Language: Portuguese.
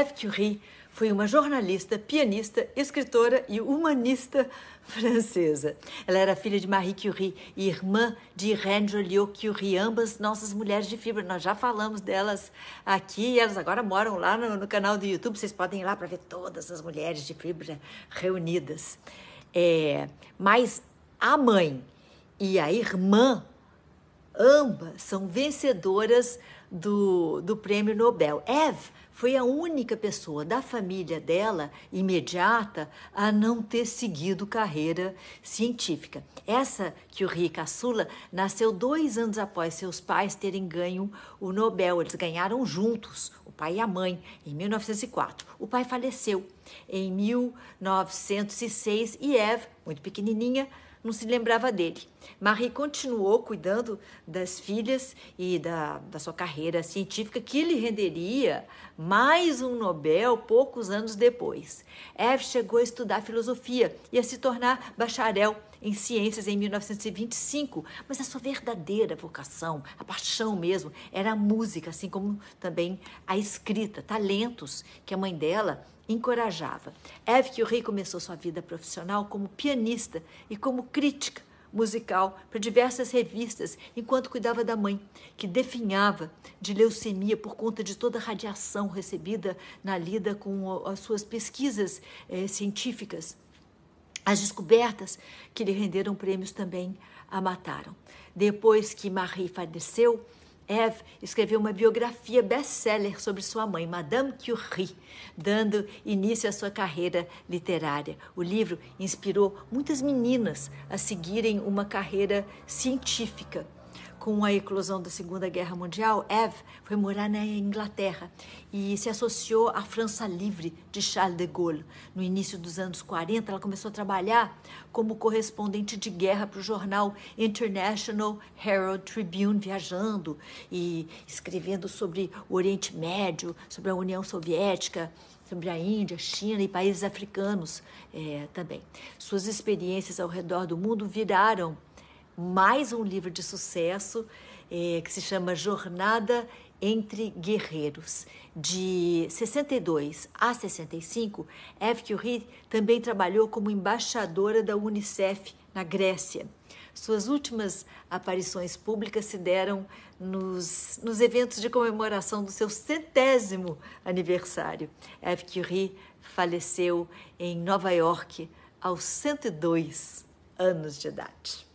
Eve Curie foi uma jornalista, pianista, escritora e humanista francesa. Ela era filha de Marie Curie e irmã de Irène Joliot Curie, ambas nossas mulheres de fibra. Nós já falamos delas aqui e elas agora moram lá no, no canal do YouTube. Vocês podem ir lá para ver todas as mulheres de fibra reunidas. É, mas a mãe e a irmã, ambas são vencedoras do, do prêmio Nobel. Eve foi a única pessoa da família dela, imediata, a não ter seguido carreira científica. Essa que o Ri Caçula nasceu dois anos após seus pais terem ganho o Nobel. Eles ganharam juntos, o pai e a mãe, em 1904. O pai faleceu em 1906 e Eve, muito pequenininha, não se lembrava dele. Marie continuou cuidando das filhas e da, da sua carreira científica, que lhe renderia mais um Nobel poucos anos depois. Eve chegou a estudar filosofia e a se tornar bacharel em ciências em 1925, mas a sua verdadeira vocação, a paixão mesmo, era a música, assim como também a escrita, talentos que a mãe dela encorajava. Eve rei começou sua vida profissional como pianista e como crítica musical para diversas revistas enquanto cuidava da mãe, que definhava de leucemia por conta de toda a radiação recebida na lida com as suas pesquisas eh, científicas. As descobertas que lhe renderam prêmios também a mataram. Depois que Marie faleceu, Eve escreveu uma biografia best-seller sobre sua mãe, Madame Curie, dando início à sua carreira literária. O livro inspirou muitas meninas a seguirem uma carreira científica com a eclosão da Segunda Guerra Mundial, Eve foi morar na Inglaterra e se associou à França Livre de Charles de Gaulle. No início dos anos 40, ela começou a trabalhar como correspondente de guerra para o jornal International Herald Tribune, viajando e escrevendo sobre o Oriente Médio, sobre a União Soviética, sobre a Índia, China e países africanos é, também. Suas experiências ao redor do mundo viraram mais um livro de sucesso é, que se chama Jornada entre Guerreiros. De 62 a 65, Eve Curie também trabalhou como embaixadora da Unicef na Grécia. Suas últimas aparições públicas se deram nos, nos eventos de comemoração do seu centésimo aniversário. Eve Curie faleceu em Nova York aos 102 anos de idade.